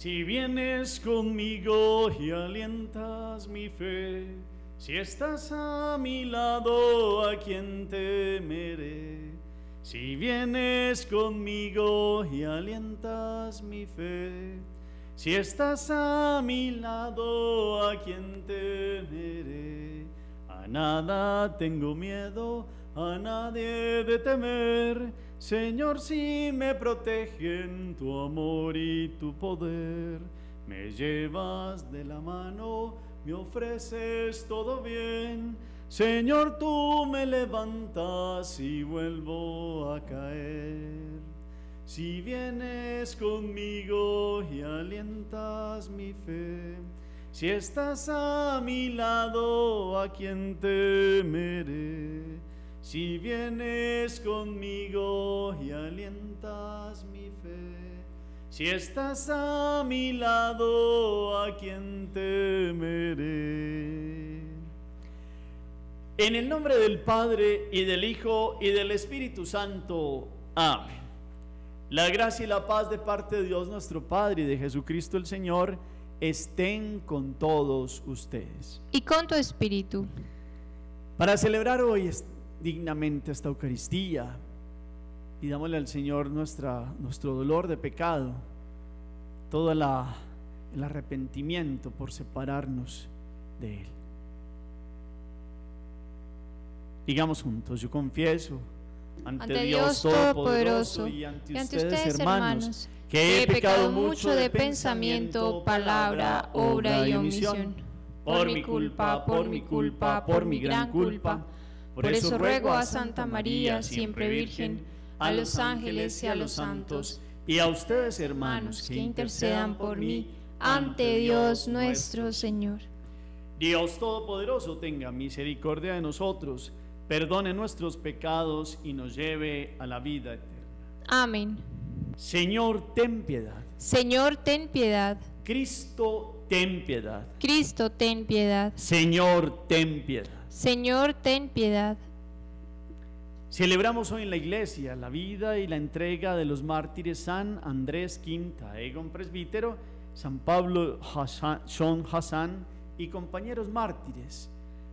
Si vienes conmigo y alientas mi fe, si estás a mi lado, ¿a quien temeré? Si vienes conmigo y alientas mi fe, si estás a mi lado, ¿a quien temeré? A nada tengo miedo, a nadie de temer, Señor, si me protegen tu amor y tu poder. Me llevas de la mano, me ofreces todo bien, Señor, tú me levantas y vuelvo a caer. Si vienes conmigo y alientas mi fe, si estás a mi lado, ¿a quién temeré? Si vienes conmigo y alientas mi fe, si estás a mi lado, ¿a quien temeré? En el nombre del Padre y del Hijo y del Espíritu Santo. Amén. La gracia y la paz de parte de Dios nuestro Padre y de Jesucristo el Señor estén con todos ustedes. Y con tu espíritu. Para celebrar hoy dignamente esta Eucaristía. y damosle al Señor nuestra, nuestro dolor de pecado, todo el arrepentimiento por separarnos de Él. Digamos juntos, yo confieso ante, Dios, Todopoderoso y ante, ustedes, hermanos, que he pecado mucho de pensamiento, palabra, obra y omisión. Por mi culpa, por mi culpa, por mi gran culpa por, eso ruego a Santa María, siempre Virgen, a los ángeles y a los santos, y a ustedes, hermanos, que intercedan por mí ante Dios nuestro Señor. Dios Todopoderoso tenga misericordia de nosotros, perdone nuestros pecados y nos lleve a la vida eterna. Amén. Señor, ten piedad. Señor, ten piedad. Cristo, ten piedad. Cristo, ten piedad. Señor, ten piedad. Señor, ten piedad. Celebramos hoy en la iglesia la vida y la entrega de los mártires San Andrés Quinta, Egon Presbítero, San Pablo Hassan, Hassan y compañeros mártires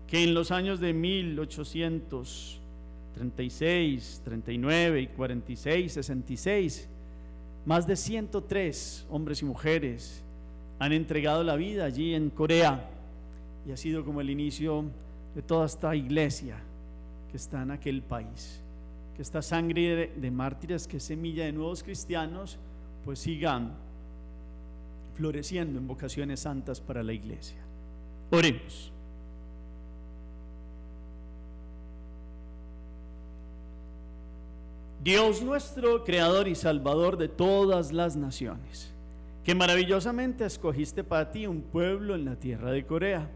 que en los años de 1836, 39 y 46, 66, más de 103 hombres y mujeres han entregado la vida allí en Corea y ha sido como el inicio de toda esta iglesia que está en aquel país. Que esta sangre de mártires, que es semilla de nuevos cristianos, pues sigan floreciendo en vocaciones santas para la iglesia. Oremos. Dios nuestro, creador y salvador de todas las naciones que maravillosamente escogiste para ti un pueblo en la tierra de Corea,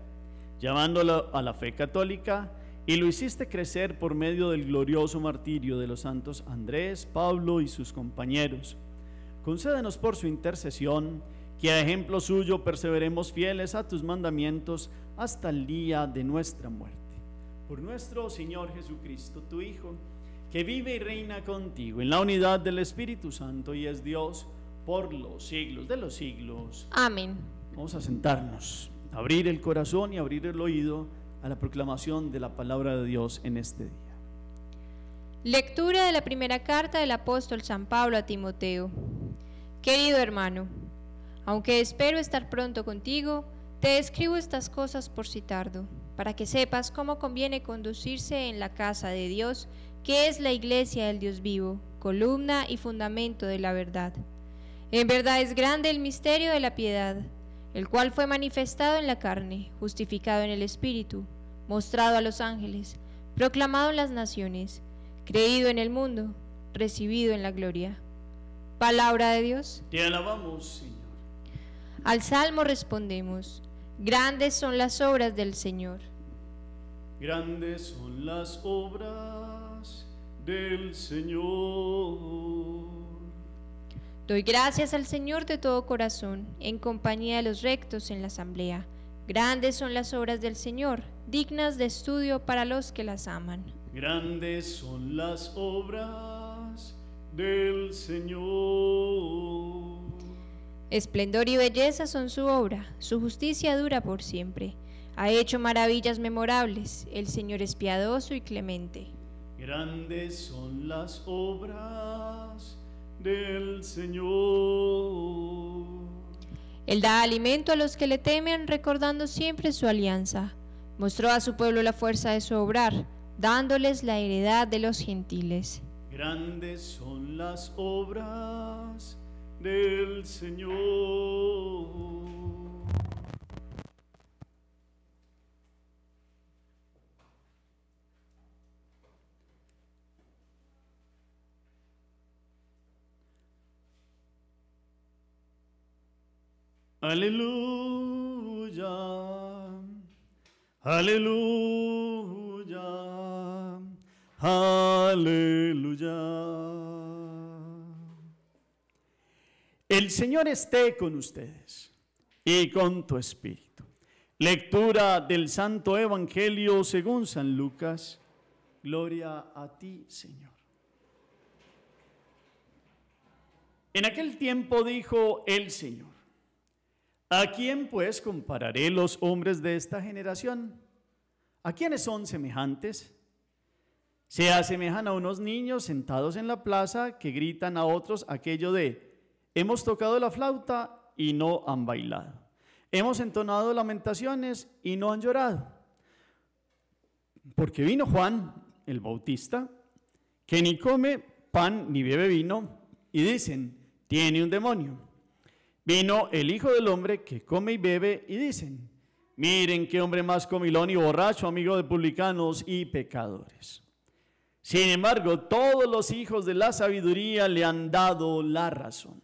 llamándolo a la fe católica, y lo hiciste crecer por medio del glorioso martirio de los santos Andrés, Pablo y sus compañeros. Concédenos por su intercesión que a ejemplo suyo perseveremos fieles a tus mandamientos hasta el día de nuestra muerte. Por nuestro Señor Jesucristo, tu Hijo, que vive y reina contigo en la unidad del Espíritu Santo y es Dios, por los siglos de los siglos. Amén. Vamos a sentarnos, abrir el corazón y abrir el oído a la proclamación de la palabra de Dios en este día. Lectura de la primera carta del apóstol San Pablo a Timoteo. Querido hermano, aunque espero estar pronto contigo, te escribo estas cosas por si tardo, para que sepas cómo conviene conducirse en la casa de Dios, que es la iglesia del Dios vivo, columna y fundamento de la verdad. En verdad es grande el misterio de la piedad, el cual fue manifestado en la carne, justificado en el Espíritu, mostrado a los ángeles, proclamado en las naciones, creído en el mundo, recibido en la gloria. Palabra de Dios. Te alabamos, Señor. Al salmo respondemos, grandes son las obras del Señor. Grandes son las obras del Señor. Doy gracias al Señor de todo corazón, en compañía de los rectos en la asamblea. Grandes son las obras del Señor, dignas de estudio para los que las aman. Grandes son las obras del Señor. Esplendor y belleza son su obra, su justicia dura por siempre. Ha hecho maravillas memorables, el Señor es piadoso y clemente. Grandes son las obras del Señor. Él da alimento a los que le temen, recordando siempre su alianza. Mostró a su pueblo la fuerza de su obrar, dándoles la heredad de los gentiles. Grandes son las obras del Señor. Aleluya. Aleluya. Aleluya. El Señor esté con ustedes y con tu espíritu. Lectura del Santo Evangelio según San Lucas. Gloria a ti, Señor. En aquel tiempo dijo el Señor ¿A quién pues compararé los hombres de esta generación? ¿A quiénes son semejantes? Se asemejan a unos niños sentados en la plaza que gritan a otros aquello de, hemos tocado la flauta y no han bailado. Hemos entonado lamentaciones y no han llorado. Porque vino Juan el Bautista, que ni come pan ni bebe vino, y dicen, tiene un demonio. Vino el Hijo del Hombre que come y bebe y dicen, miren qué hombre más comilón y borracho, amigo de publicanos y pecadores. Sin embargo, todos los hijos de la sabiduría le han dado la razón.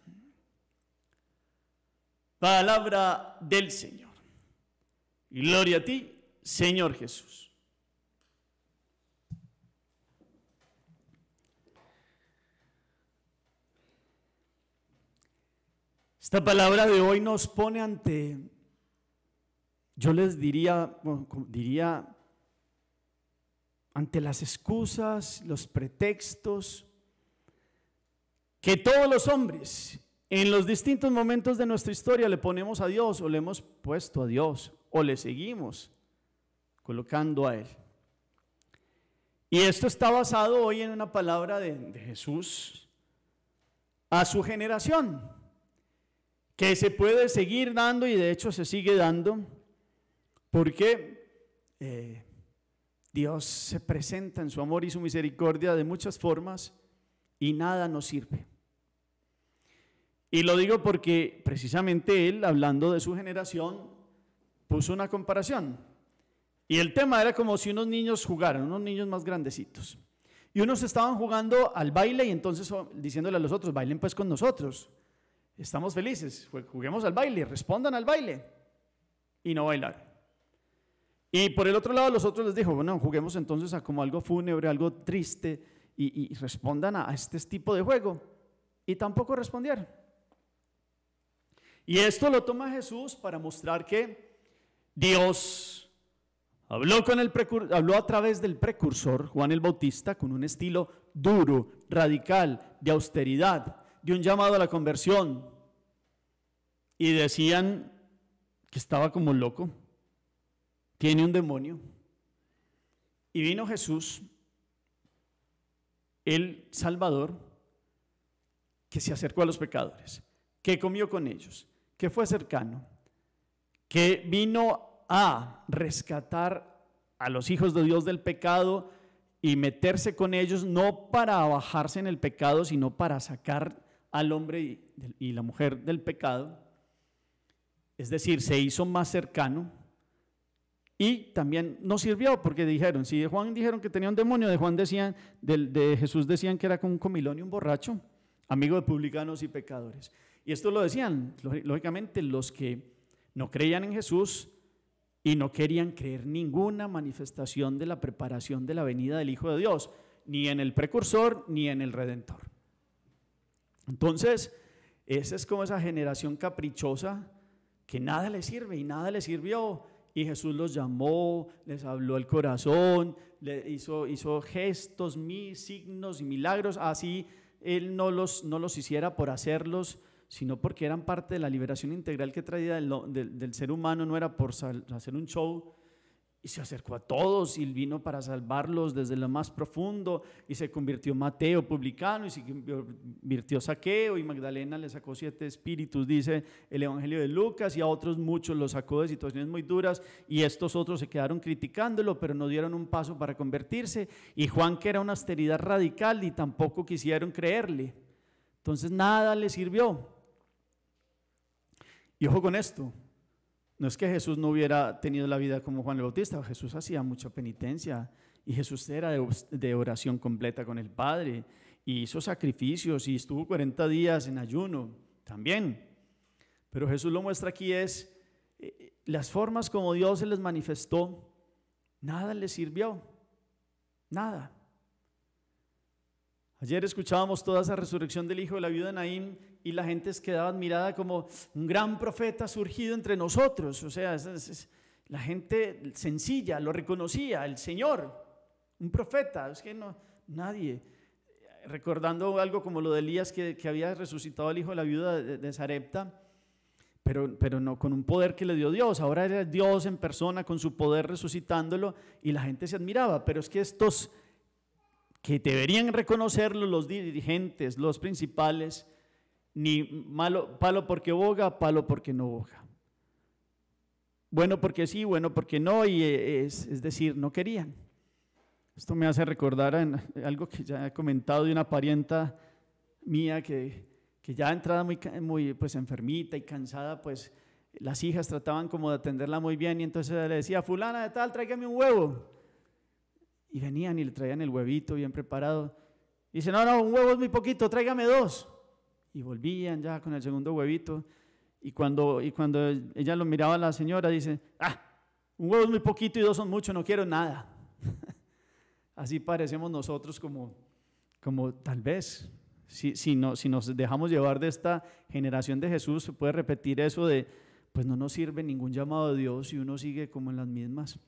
Palabra del Señor. Gloria a ti, Señor Jesús. Esta palabra de hoy nos pone ante, yo les diría, diría, ante las excusas, los pretextos que todos los hombres en los distintos momentos de nuestra historia le ponemos a Dios o le hemos puesto a Dios o le seguimos colocando a Él. Y esto está basado hoy en una palabra de, de Jesús a su generación que se puede seguir dando y de hecho se sigue dando, porque eh, Dios se presenta en su amor y su misericordia de muchas formas y nada nos sirve. Y lo digo porque precisamente él, hablando de su generación, puso una comparación. Y el tema era como si unos niños jugaran, unos niños más grandecitos. Y unos estaban jugando al baile y entonces oh, diciéndole a los otros, bailen pues con nosotros. Estamos felices, juguemos al baile, respondan al baile y no bailar. Y por el otro lado, los otros les dijo, bueno, juguemos entonces a como algo fúnebre, algo triste y, respondan a, este tipo de juego. Y tampoco respondieron. Y esto lo toma Jesús para mostrar que Dios habló, con el habló a través del precursor, Juan el Bautista, con un estilo duro, radical, de austeridad, de un llamado a la conversión, y decían que estaba como loco, tiene un demonio. Y vino Jesús, el Salvador, que se acercó a los pecadores, que comió con ellos, que fue cercano, que vino a rescatar a los hijos de Dios del pecado y meterse con ellos, no para bajarse en el pecado, sino para sacar al hombre y la mujer del pecado es decir, se hizo más cercano y también no sirvió porque dijeron, si de Juan dijeron que tenía un demonio, de Juan decían, de, de Jesús decían que era un comilón y un borracho, amigo de publicanos y pecadores. Y esto lo decían, lógicamente, los que no creían en Jesús y no querían creer ninguna manifestación de la preparación de la venida del Hijo de Dios, ni en el precursor, ni en el redentor. Entonces, esa es como esa generación caprichosa que nada le sirve y nada le sirvió. Y Jesús los llamó, les habló el corazón, le hizo, hizo gestos, mis signos y milagros. Así Él no los, no los hiciera por hacerlos, sino porque eran parte de la liberación integral que traía del ser humano. No era por hacer un show, y se acercó a todos y vino para salvarlos desde lo más profundo y se convirtió Mateo publicano y se convirtió Saqueo y Magdalena le sacó siete espíritus, dice el Evangelio de Lucas y a otros muchos los sacó de situaciones muy duras y estos otros se quedaron criticándolo pero no dieron un paso para convertirse y Juan que era una austeridad radical y tampoco quisieron creerle. Entonces nada le sirvió. Y ojo con esto, no es que Jesús no hubiera tenido la vida como Juan el Bautista, Jesús hacía mucha penitencia y Jesús era de oración completa con el Padre y hizo sacrificios y estuvo 40 días en ayuno también. Pero Jesús lo muestra aquí es eh, las formas como Dios se les manifestó, nada les sirvió, nada. Ayer escuchábamos toda esa resurrección del hijo de la viuda de Naín y la gente quedaba admirada como un gran profeta surgido entre nosotros. O sea, la gente sencilla lo reconocía, el Señor, un profeta. Es que no, nadie. Recordando algo como lo de Elías que, había resucitado al hijo de la viuda de, Zarepta, pero, pero no con un poder que le dio Dios. Ahora era Dios en persona con su poder resucitándolo y la gente se admiraba. Pero es que estos que deberían reconocerlo los dirigentes, los principales, ni malo, palo porque boga, palo porque no boga. Bueno porque sí, bueno porque no, y eh, es, es decir, no querían. Esto me hace recordar eh, algo que ya he comentado de una parienta mía que, que ya entrada muy, muy pues, enfermita y cansada, pues las hijas trataban como de atenderla muy bien y entonces le decía, fulana de tal, tráigame un huevo. Y venían y le traían el huevito bien preparado. Y dice, no, no, un huevo es muy poquito, tráigame dos. Y volvían ya con el segundo huevito. Y cuando, y cuando ella lo miraba la señora, dice, ah, un huevo es muy poquito y dos son mucho, no quiero nada. Así parecemos nosotros como, como tal vez. Si, no, si nos dejamos llevar de esta generación de Jesús, se puede repetir eso de, pues no nos sirve ningún llamado de Dios y uno sigue como en las mismas.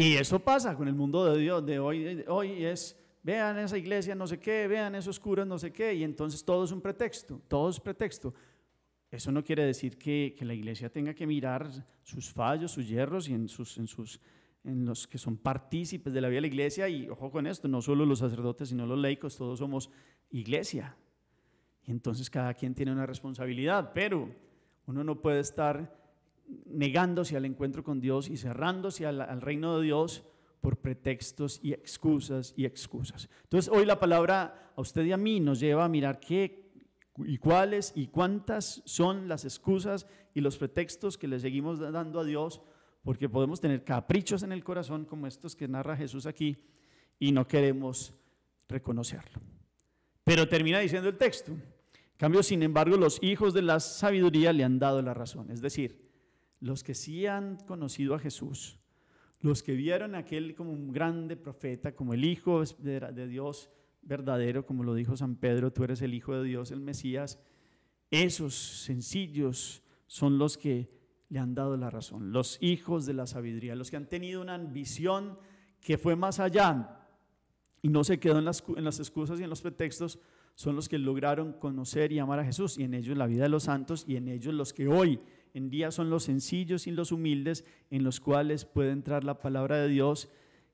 Y eso pasa con el mundo de Dios de hoy. hoy es, vean esa iglesia no sé qué, vean esos curas no sé qué, y entonces todo es un pretexto, todo es pretexto. Eso no quiere decir que, la iglesia tenga que mirar sus fallos, sus hierros y en sus, en sus en los que son partícipes de la vida de la iglesia, y ojo con esto, no solo los sacerdotes, sino los laicos, todos somos iglesia. Y entonces cada quien tiene una responsabilidad, pero uno no puede estar negándose al encuentro con Dios y cerrándose al, reino de Dios por pretextos y excusas y excusas. Entonces hoy la palabra a usted y a mí nos lleva a mirar qué y cuáles y cuántas son las excusas y los pretextos que le seguimos dando a Dios, porque podemos tener caprichos en el corazón como estos que narra Jesús aquí y no queremos reconocerlo. Pero termina diciendo el texto. cambio, sin embargo, los hijos de la sabiduría le han dado la razón. Es decir, los que sí han conocido a Jesús, los que vieron a aquel como un grande profeta, como el Hijo de Dios verdadero, como lo dijo San Pedro, tú eres el Hijo de Dios, el Mesías, esos sencillos son los que le han dado la razón, los hijos de la sabiduría, los que han tenido una ambición que fue más allá y no se quedó en las, en las excusas y en los pretextos, son los que lograron conocer y amar a Jesús y en ellos la vida de los santos y en ellos los que hoy en día son los sencillos y los humildes en los cuales puede entrar la palabra de Dios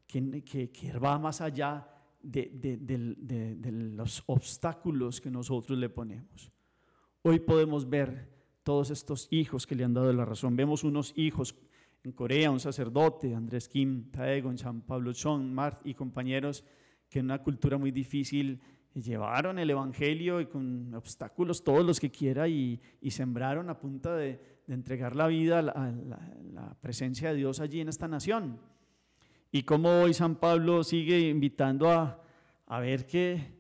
que, que, va más allá de, los obstáculos que nosotros le ponemos. Hoy podemos ver todos estos hijos que le han dado la razón. Vemos unos hijos en Corea, un sacerdote, Andrés Kim Taegon, San Pablo Chong, Mart y compañeros que en una cultura muy difícil llevaron el Evangelio y con obstáculos todos los que quiera y sembraron a punta de, de entregar la vida a la, presencia de Dios allí en esta nación. Y como hoy San Pablo sigue invitando a, ver que,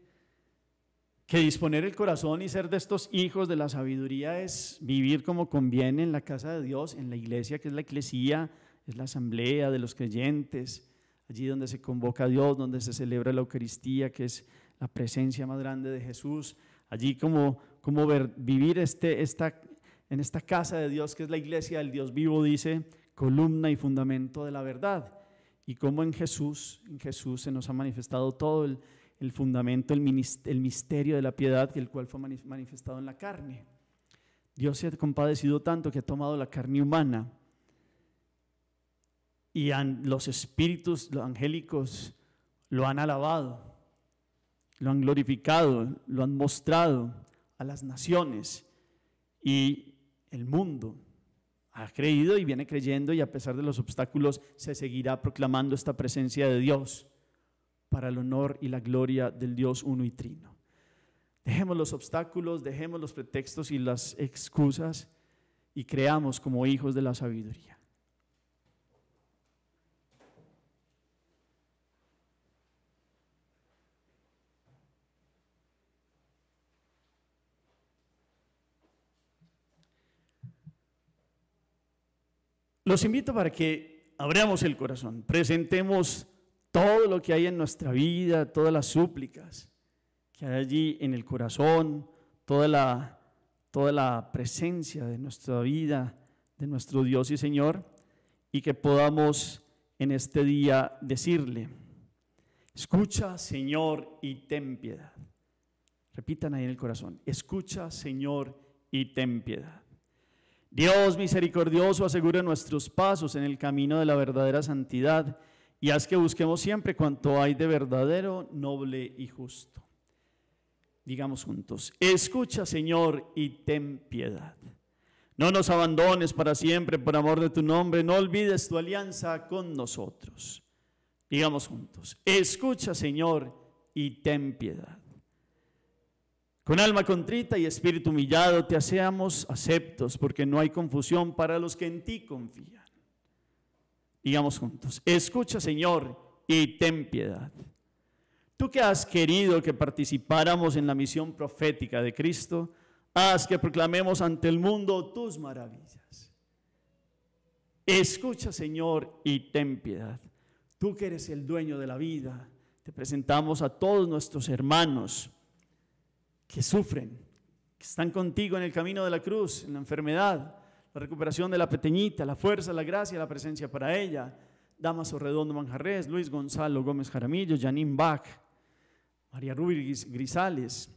que disponer el corazón y ser de estos hijos de la sabiduría es vivir como conviene en la casa de Dios, en la iglesia que es la iglesia es la asamblea de los creyentes, allí donde se convoca a Dios, donde se celebra la Eucaristía, que es la presencia más grande de Jesús, allí como, como ver, vivir este, esta, en esta casa de Dios que es la iglesia del Dios vivo, dice, columna y fundamento de la verdad. Y como en Jesús, en Jesús se nos ha manifestado todo el, fundamento, el, misterio de la piedad, el cual fue manifestado en la carne. Dios se ha compadecido tanto que ha tomado la carne humana y los espíritus angélicos lo han alabado, lo han glorificado, lo han mostrado a las naciones y el mundo ha creído y viene creyendo y a pesar de los obstáculos se seguirá proclamando esta presencia de Dios para el honor y la gloria del Dios uno y trino. Dejemos los obstáculos, dejemos los pretextos y las excusas y creamos como hijos de la sabiduría. Los invito para que abramos el corazón, presentemos todo lo que hay en nuestra vida, todas las súplicas que hay allí en el corazón, toda la, toda la presencia de nuestra vida, de nuestro Dios y Señor, y que podamos en este día decirle, escucha Señor y ten piedad. Repitan ahí en el corazón, escucha Señor y ten piedad. Dios misericordioso, asegura nuestros pasos en el camino de la verdadera santidad y haz que busquemos siempre cuanto hay de verdadero, noble y justo. Digamos juntos, escucha Señor y ten piedad. No nos abandones para siempre por amor de tu nombre, no olvides tu alianza con nosotros. Digamos juntos, escucha Señor y ten piedad. Con alma contrita y espíritu humillado te hacemos aceptos, porque no hay confusión para los que en ti confían. Digamos juntos, escucha Señor y ten piedad. Tú que has querido que participáramos en la misión profética de Cristo, haz que proclamemos ante el mundo tus maravillas. Escucha Señor y ten piedad. Tú que eres el dueño de la vida, te presentamos a todos nuestros hermanos que sufren, que están contigo en el camino de la cruz, en la enfermedad, la recuperación de la pequeñita, la fuerza, la gracia, la presencia para ella. Damaso Redondo Manjarres, Luis Gonzalo Gómez Jaramillo, Janine Bach, María Rubí Grisales,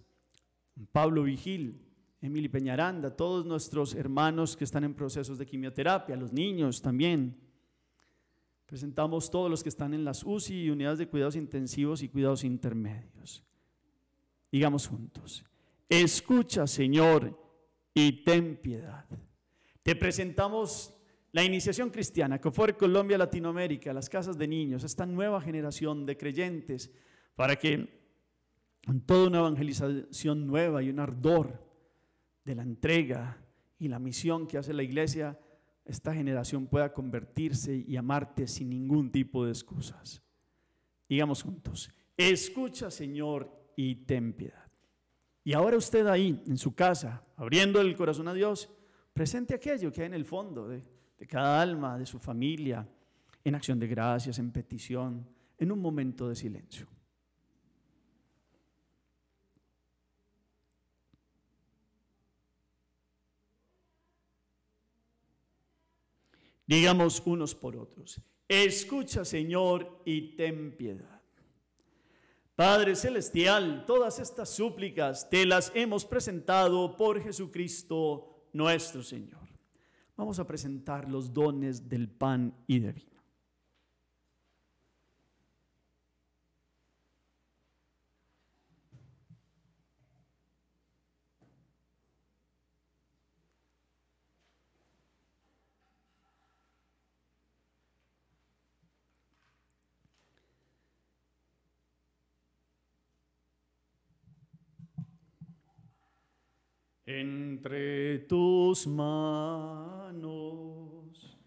Pablo Vigil, Emily Peñaranda, todos nuestros hermanos que están en procesos de quimioterapia, los niños también. Presentamos todos los que están en las UCI y unidades de cuidados intensivos y cuidados intermedios. Digamos juntos, escucha Señor y ten piedad. Te presentamos la iniciación cristiana que fue Colombia Latinoamérica, las casas de niños, esta nueva generación de creyentes, para que con toda una evangelización nueva y un ardor de la entrega y la misión que hace la iglesia, esta generación pueda convertirse y amarte sin ningún tipo de excusas. Digamos juntos, escucha Señor y ten piedad. Y ahora usted ahí, en su casa, abriendo el corazón a Dios, presente aquello que hay en el fondo de, cada alma, de su familia, en acción de gracias, en petición, en un momento de silencio. Digamos unos por otros, escucha Señor y ten piedad. Padre Celestial, todas estas súplicas te las hemos presentado por Jesucristo nuestro Señor. Vamos a presentar los dones del pan y del vino. entre tus manos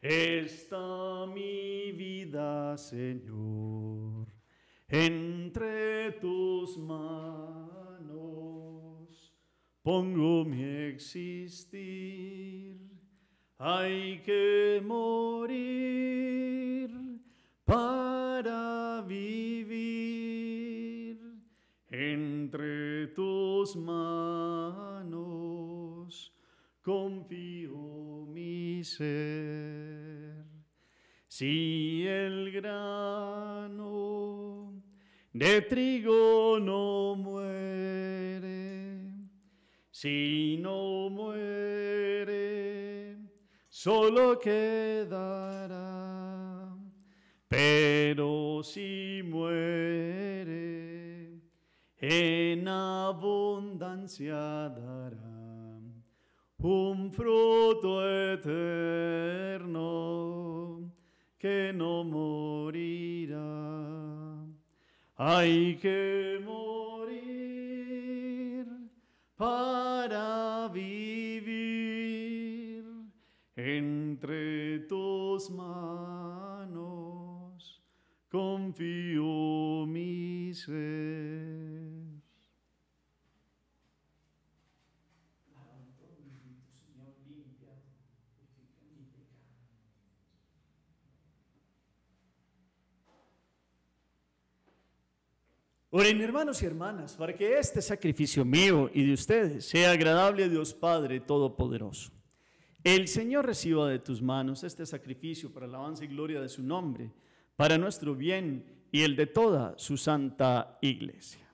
está mi vida, Señor. Entre tus manos pongo mi existir. Hay que morir para vivir entre tus manos Si el grano de trigo no muere, si no muere, solo quedará. Pero si muere, en abundancia dará un fruto eterno que no morirá. Hay que morir para vivir entre tus manos. Confío mi ser. Oren hermanos y hermanas para que este sacrificio mío y de ustedes sea agradable a Dios Padre Todopoderoso. El Señor reciba de tus manos este sacrificio para alabanza y gloria de su nombre, para nuestro bien y el de toda su santa iglesia.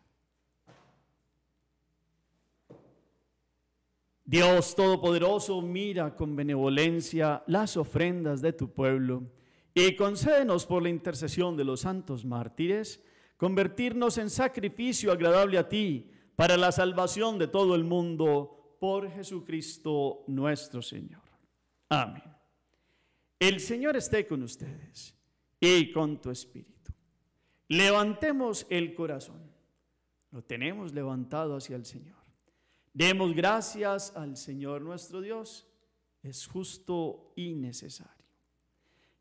Dios Todopoderoso, mira con benevolencia las ofrendas de tu pueblo y concédenos por la intercesión de los santos mártires, convertirnos en sacrificio agradable a ti para la salvación de todo el mundo por Jesucristo nuestro Señor. Amén. El Señor esté con ustedes y con tu espíritu. Levantemos el corazón. Lo tenemos levantado hacia el Señor. Demos gracias al Señor nuestro Dios. Es justo y necesario.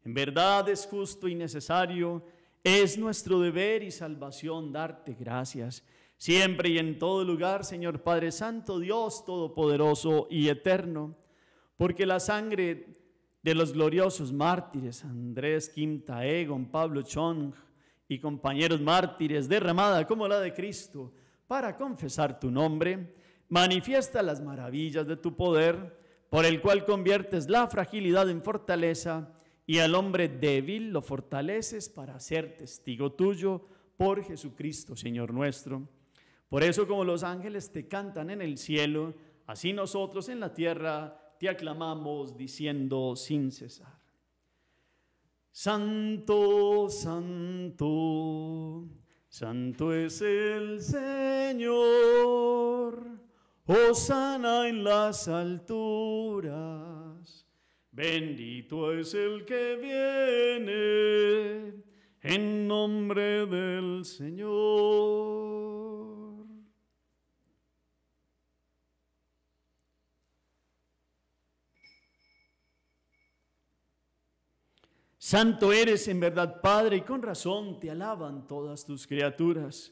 En verdad es justo y necesario es nuestro deber y salvación darte gracias. Siempre y en todo lugar, Señor Padre Santo, Dios Todopoderoso y Eterno, porque la sangre de los gloriosos mártires, Andrés Quinta Egon, Pablo Chong y compañeros mártires, derramada como la de Cristo, para confesar tu nombre, manifiesta las maravillas de tu poder, por el cual conviertes la fragilidad en fortaleza y al hombre débil lo fortaleces para ser testigo tuyo por Jesucristo, Señor nuestro. Por eso como los ángeles te cantan en el cielo, así nosotros en la tierra te aclamamos diciendo sin cesar. Santo, santo, santo es el Señor, sana en las alturas. Bendito es el que viene en nombre del Señor. Santo eres en verdad, Padre, y con razón te alaban todas tus criaturas.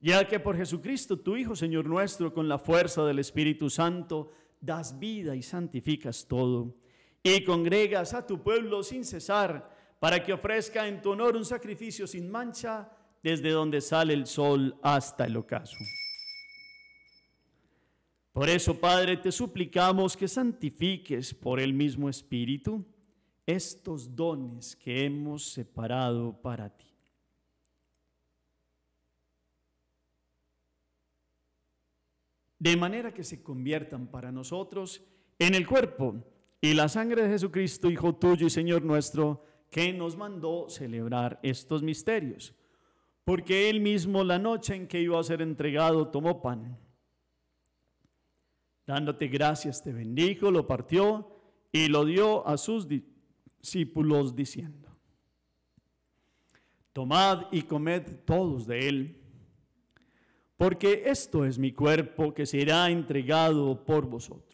Ya que por Jesucristo, tu Hijo, Señor nuestro, con la fuerza del Espíritu Santo, das vida y santificas todo, y congregas a tu pueblo sin cesar, para que ofrezca en tu honor un sacrificio sin mancha, desde donde sale el sol hasta el ocaso. Por eso, Padre, te suplicamos que santifiques por el mismo Espíritu estos dones que hemos separado para ti de manera que se conviertan para nosotros en el cuerpo y la sangre de Jesucristo, Hijo tuyo y Señor nuestro, que nos mandó celebrar estos misterios. Porque él mismo la noche en que iba a ser entregado tomó pan. Dándote gracias te bendijo, lo partió y lo dio a sus discípulos diciendo, tomad y comed todos de él porque esto es mi cuerpo que será entregado por vosotros.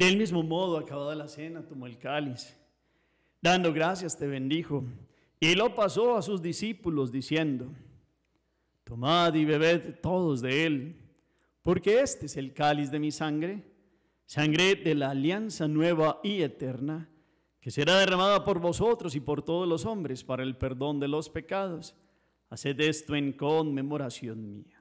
Del mismo modo, acabada la cena, tomó el cáliz. Dando gracias, te bendijo. Y lo pasó a sus discípulos diciendo, Tomad y bebed todos de él, porque este es el cáliz de mi sangre, sangre de la alianza nueva y eterna, que será derramada por vosotros y por todos los hombres para el perdón de los pecados. Haced esto en conmemoración mía.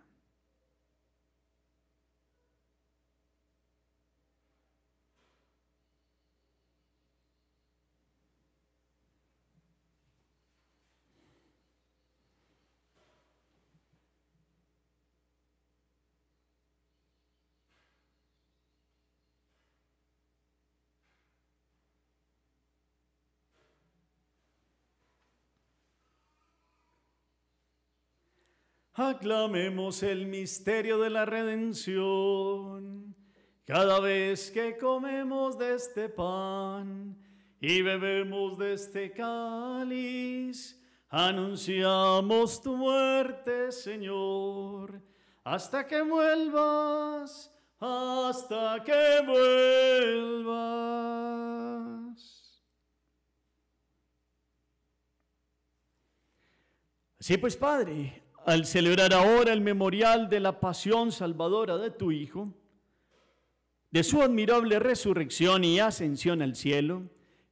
aclamemos el misterio de la redención. Cada vez que comemos de este pan y bebemos de este cáliz, anunciamos tu muerte, Señor, hasta que vuelvas, hasta que vuelvas. Así pues, Padre, al celebrar ahora el memorial de la pasión salvadora de tu Hijo, de su admirable resurrección y ascensión al cielo,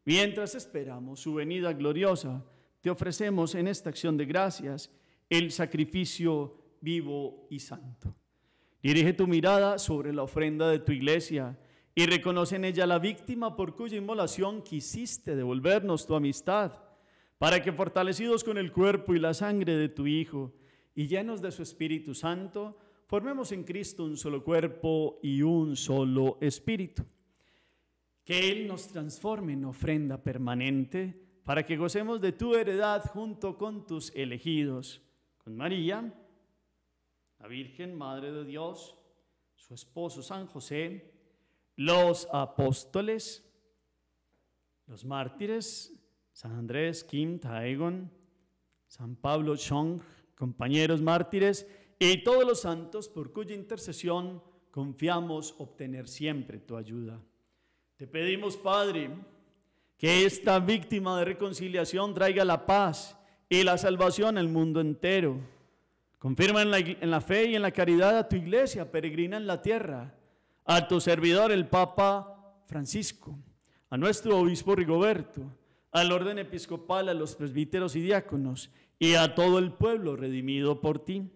mientras esperamos su venida gloriosa, te ofrecemos en esta acción de gracias el sacrificio vivo y santo. Dirige tu mirada sobre la ofrenda de tu iglesia y reconoce en ella la víctima por cuya inmolación quisiste devolvernos tu amistad, para que fortalecidos con el cuerpo y la sangre de tu Hijo, y llenos de su Espíritu Santo, formemos en Cristo un solo cuerpo y un solo espíritu. Que Él nos transforme en ofrenda permanente para que gocemos de tu heredad junto con tus elegidos, con María, la Virgen, Madre de Dios, su esposo San José, los apóstoles, los mártires, San Andrés, Kim, Taegon, San Pablo, Chong, compañeros mártires y todos los santos por cuya intercesión confiamos obtener siempre tu ayuda. Te pedimos, Padre, que esta víctima de reconciliación traiga la paz y la salvación al mundo entero. Confirma en la, fe y en la caridad a tu iglesia, peregrina en la tierra, a tu servidor el Papa Francisco, a nuestro obispo Rigoberto, al orden episcopal, a los presbíteros y diáconos, y a todo el pueblo redimido por ti.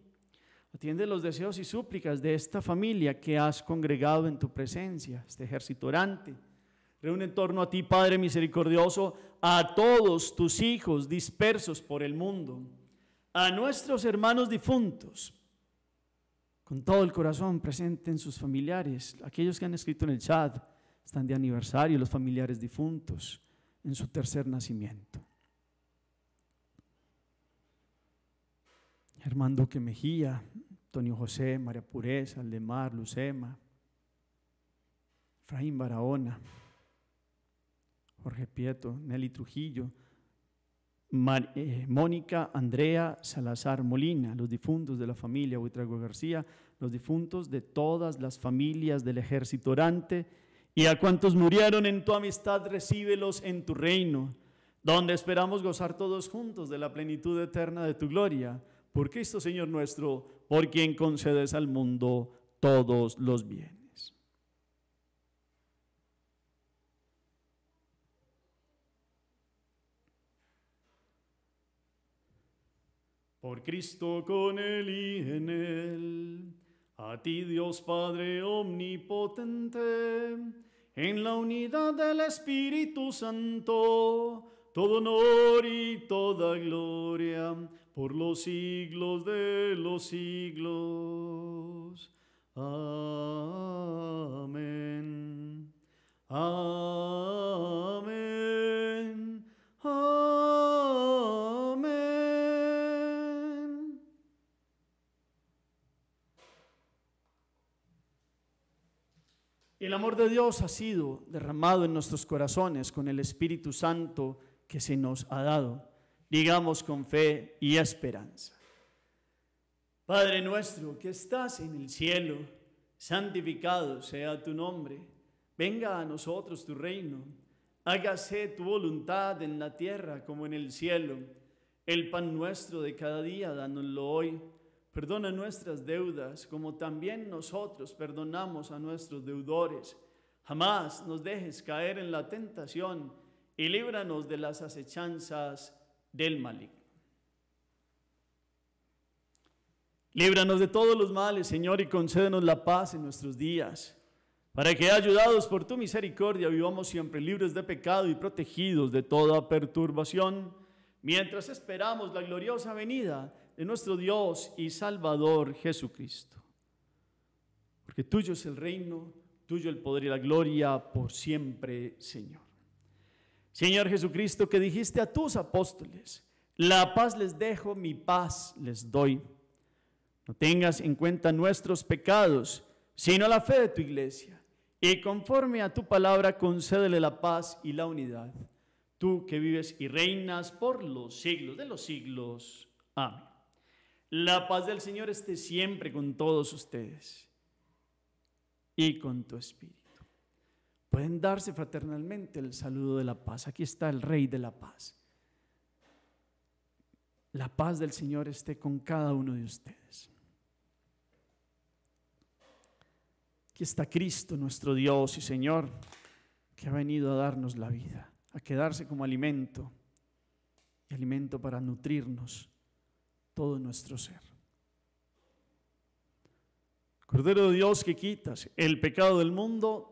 Atiende los deseos y súplicas de esta familia que has congregado en tu presencia, este ejército orante. Reúne en torno a ti, Padre misericordioso, a todos tus hijos dispersos por el mundo, a nuestros hermanos difuntos, con todo el corazón presenten sus familiares, aquellos que han escrito en el chat, están de aniversario, los familiares difuntos, en su tercer nacimiento. Germán Que Mejía, Antonio José, María Pureza, Aldemar, Lucema, Efraín Barahona, Jorge Pieto, Nelly Trujillo, eh, Mónica, Andrea, Salazar Molina, los difuntos de la familia Huitrago García, los difuntos de todas las familias del ejército orante, y a cuantos murieron en tu amistad, recíbelos en tu reino, donde esperamos gozar todos juntos de la plenitud eterna de tu gloria por Cristo Señor nuestro, por quien concedes al mundo todos los bienes. Por Cristo con Él y en Él, a ti Dios Padre Omnipotente, en la unidad del Espíritu Santo, todo honor y toda gloria por los siglos de los siglos. Amén. Amén. Amén. El amor de Dios ha sido derramado en nuestros corazones con el Espíritu Santo que se nos ha dado digamos con fe y esperanza. Padre nuestro que estás en el cielo, santificado sea tu nombre, venga a nosotros tu reino, hágase tu voluntad en la tierra como en el cielo. El pan nuestro de cada día, dánoslo hoy. Perdona nuestras deudas como también nosotros perdonamos a nuestros deudores. Jamás nos dejes caer en la tentación y líbranos de las acechanzas del maligno. Líbranos de todos los males, Señor, y concédenos la paz en nuestros días, para que, ayudados por tu misericordia, vivamos siempre libres de pecado y protegidos de toda perturbación, mientras esperamos la gloriosa venida de nuestro Dios y Salvador Jesucristo. Porque tuyo es el reino, tuyo el poder y la gloria por siempre, Señor. Señor Jesucristo, que dijiste a tus apóstoles, la paz les dejo, mi paz les doy. No tengas en cuenta nuestros pecados, sino la fe de tu iglesia. Y conforme a tu palabra, concédele la paz y la unidad. Tú que vives y reinas por los siglos de los siglos. Amén. La paz del Señor esté siempre con todos ustedes y con tu espíritu. Pueden darse fraternalmente el saludo de la paz. Aquí está el Rey de la paz. La paz del Señor esté con cada uno de ustedes. Aquí está Cristo, nuestro Dios y Señor, que ha venido a darnos la vida, a quedarse como alimento y alimento para nutrirnos todo nuestro ser. Cordero de Dios que quitas el pecado del mundo,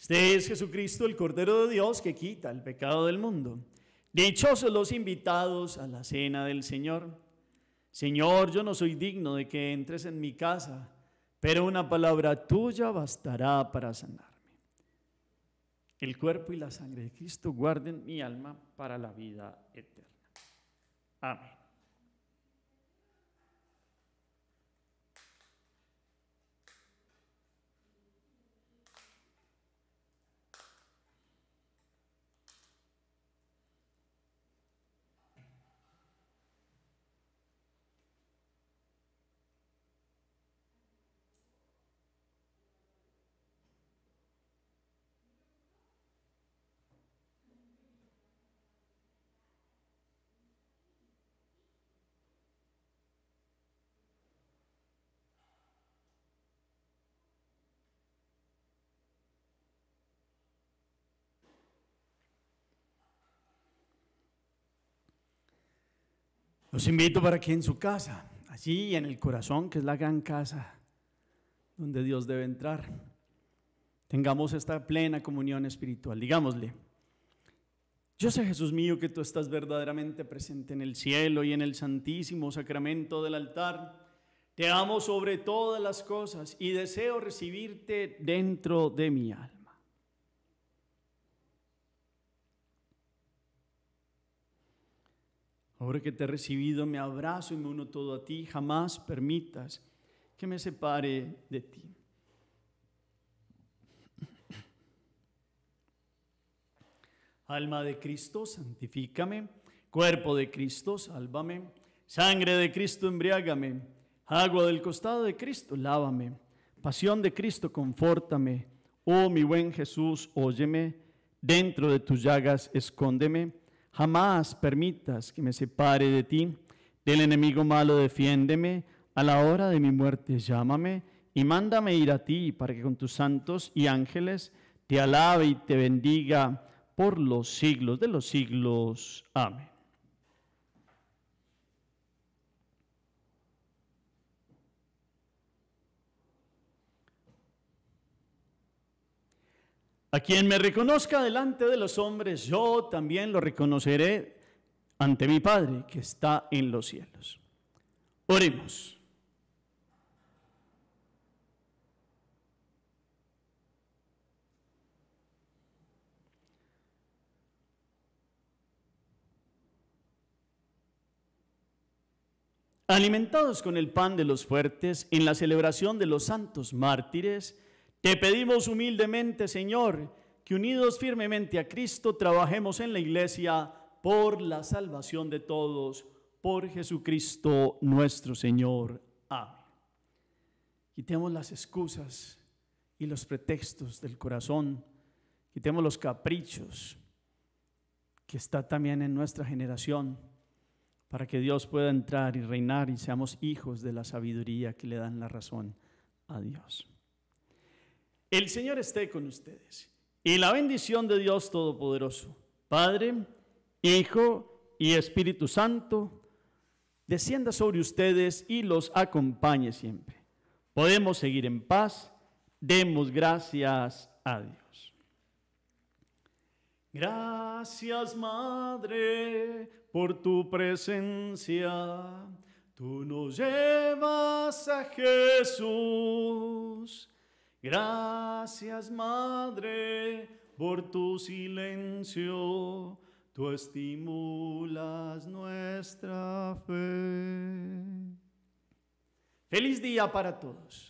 Este es Jesucristo, el Cordero de Dios, que quita el pecado del mundo. Dichosos los invitados a la cena del Señor. Señor, yo no soy digno de que entres en mi casa, pero una palabra tuya bastará para sanarme. El cuerpo y la sangre de Cristo guarden mi alma para la vida eterna. Amén. Los invito para que en su casa, así en el corazón, que es la gran casa donde Dios debe entrar, tengamos esta plena comunión espiritual. Digámosle, yo sé Jesús mío que tú estás verdaderamente presente en el cielo y en el santísimo sacramento del altar. Te amo sobre todas las cosas y deseo recibirte dentro de mi alma. Ahora que te he recibido, me abrazo y me uno todo a ti. Jamás permitas que me separe de ti. Alma de Cristo, santifícame. Cuerpo de Cristo, sálvame. Sangre de Cristo, embriágame. Agua del costado de Cristo, lávame. Pasión de Cristo, confórtame. Oh mi buen Jesús, óyeme. Dentro de tus llagas, escóndeme Jamás permitas que me separe de ti. Del enemigo malo defiéndeme. A la hora de mi muerte llámame y mándame ir a ti para que con tus santos y ángeles te alabe y te bendiga por los siglos de los siglos. Amén. A quien me reconozca delante de los hombres, yo también lo reconoceré ante mi Padre que está en los cielos. Oremos. Alimentados con el pan de los fuertes, en la celebración de los santos mártires, te pedimos humildemente, Señor, que unidos firmemente a Cristo trabajemos en la iglesia por la salvación de todos, por Jesucristo nuestro Señor. Amén. Quitemos las excusas y los pretextos del corazón, quitemos los caprichos que está también en nuestra generación, para que Dios pueda entrar y reinar y seamos hijos de la sabiduría que le dan la razón a Dios. El Señor esté con ustedes. Y la bendición de Dios Todopoderoso, Padre, Hijo y Espíritu Santo, descienda sobre ustedes y los acompañe siempre. Podemos seguir en paz. Demos gracias a Dios. Gracias, Madre, por tu presencia. Tú nos llevas a Jesús Gracias Madre por tu silencio, tú estimulas nuestra fe. Feliz día para todos.